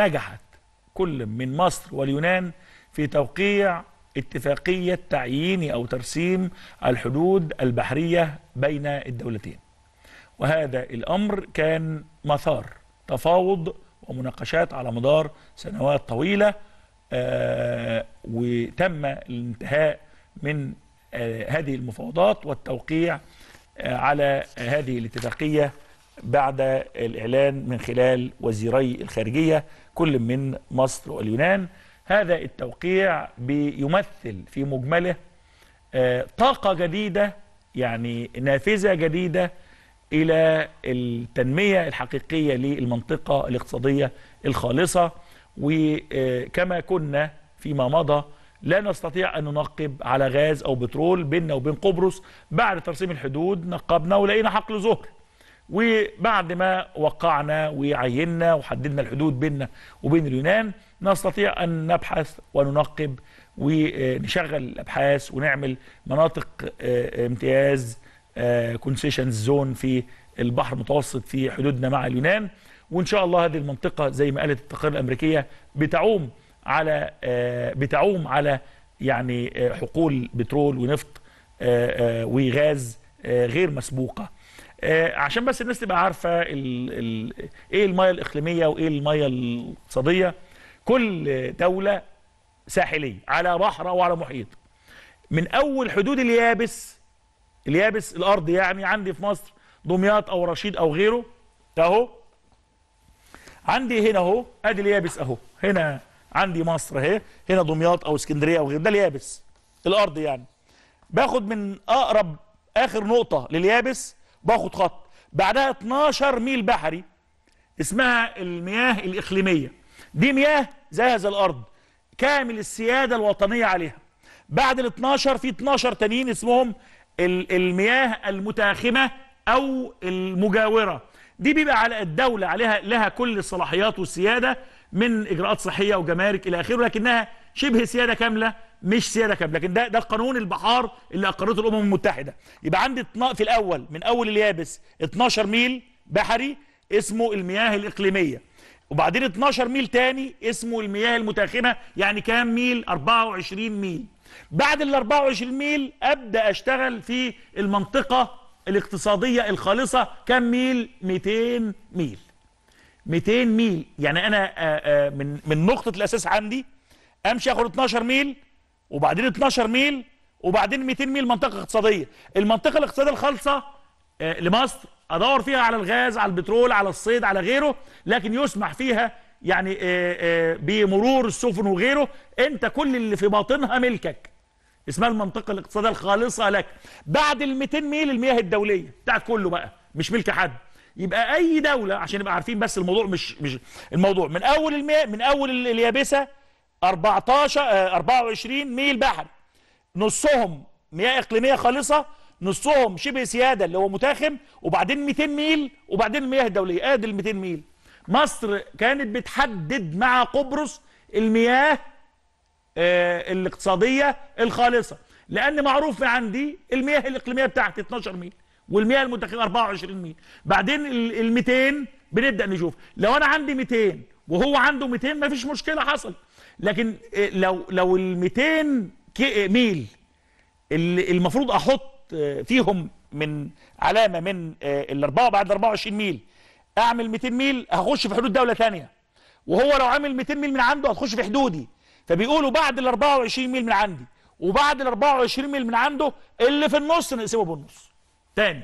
نجحت كل من مصر واليونان في توقيع اتفاقية تعيين أو ترسيم الحدود البحرية بين الدولتين وهذا الأمر كان مثار تفاوض ومناقشات على مدار سنوات طويلة آه، وتم الانتهاء من آه، هذه المفاوضات والتوقيع آه، على هذه الاتفاقية بعد الإعلان من خلال وزيري الخارجية كل من مصر واليونان هذا التوقيع بيمثل في مجمله آه، طاقة جديدة يعني نافذة جديدة إلى التنمية الحقيقية للمنطقة الاقتصادية الخالصة وكما كنا فيما مضى لا نستطيع أن ننقب على غاز أو بترول بيننا وبين قبرص بعد ترسيم الحدود نقبنا ولقينا حقل زهر وبعد ما وقعنا وعينا وحددنا الحدود بيننا وبين اليونان نستطيع أن نبحث وننقب ونشغل الأبحاث ونعمل مناطق آه، امتياز كونسيشنز آه، زون في البحر المتوسط في حدودنا مع اليونان وإن شاء الله هذه المنطقة زي ما قالت التقارير الأمريكية بتعوم على آه، بتعوم على يعني حقول بترول ونفط وغاز غير مسبوقه آه عشان بس الناس تبقى عارفه الـ الـ ايه الميه الاقليميه وايه الميه الاقتصاديه كل دوله ساحليه على بحر او على محيط من اول حدود اليابس اليابس الارض يعني عندي في مصر دمياط او رشيد او غيره اهو عندي هنا اهو ادي اليابس اهو هنا عندي مصر اهي هنا دمياط او اسكندريه او غيره ده اليابس الارض يعني باخد من اقرب اخر نقطه لليابس باخد خط بعدها 12 ميل بحري اسمها المياه الإقليمية دي مياه زي الأرض كامل السيادة الوطنية عليها بعد ال 12 في 12 تانيين اسمهم المياه المتاخمة أو المجاورة دي بيبقى على الدولة عليها لها كل الصلاحيات والسيادة من إجراءات صحية وجمارك إلى آخره لكنها شبه سيادة كاملة مش سيادة كاملة لكن ده ده القانون البحار اللي اقرته الامم المتحدة يبقى عندي في الاول من اول اليابس 12 ميل بحري اسمه المياه الاقليمية وبعدين 12 ميل تاني اسمه المياه المتاخمة يعني كام ميل 24 ميل بعد ال 24 ميل ابدا اشتغل في المنطقة الاقتصادية الخالصة كام ميل 200 ميل 200 ميل يعني انا من من نقطة الاساس عندي امشي اخد 12 ميل وبعدين 12 ميل وبعدين 200 ميل منطقه اقتصاديه المنطقه الاقتصاديه الخالصه آه، لمصر ادور فيها على الغاز على البترول على الصيد على غيره لكن يسمح فيها يعني آه، آه، بمرور السفن وغيره انت كل اللي في باطنها ملكك اسمها المنطقه الاقتصاديه الخالصه لك بعد ال 200 ميل المياه الدوليه بتاعت كله بقى مش ملك حد يبقى اي دوله عشان نبقى عارفين بس الموضوع مش مش الموضوع من اول المياه من اول اليابسه 14 24 آه، ميل بحر نصهم مياه اقليميه خالصه نصهم شبه سياده اللي هو متاخم وبعدين 200 ميل وبعدين المياه الدوليه ادي آه، ال 200 ميل مصر كانت بتحدد مع قبرص المياه آه، الاقتصاديه الخالصه لان معروف عندي المياه الاقليميه بتاعتي 12 ميل والمياه المتاخمه 24 ميل بعدين ال 200 بنبدا نشوف لو انا عندي 200 وهو عنده 200 ما فيش مشكله حصل لكن آه، لو لو ال 200 آه، ميل اللي المفروض احط آه، فيهم من علامه من الاربعه بعد 24 ميل اعمل 200 ميل هخش في حدود دوله ثانيه وهو لو عامل 200 ميل من عنده هتخش في حدودي فبيقولوا بعد ال 24 ميل من عندي وبعد ال 24 ميل من عنده اللي في النص نقسمه بالنص تاني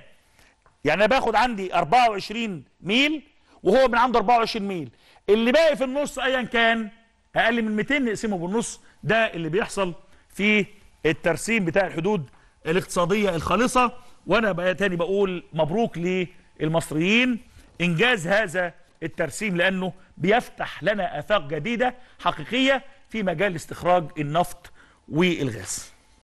يعني انا باخد عندي 24 ميل وهو من عنده 24 ميل اللي باقي في النص ايا كان اقل من 200 نقسمه بالنص ده اللي بيحصل في الترسيم بتاع الحدود الاقتصاديه الخالصه وانا بقى تاني بقول مبروك للمصريين انجاز هذا الترسيم لانه بيفتح لنا افاق جديده حقيقيه في مجال استخراج النفط والغاز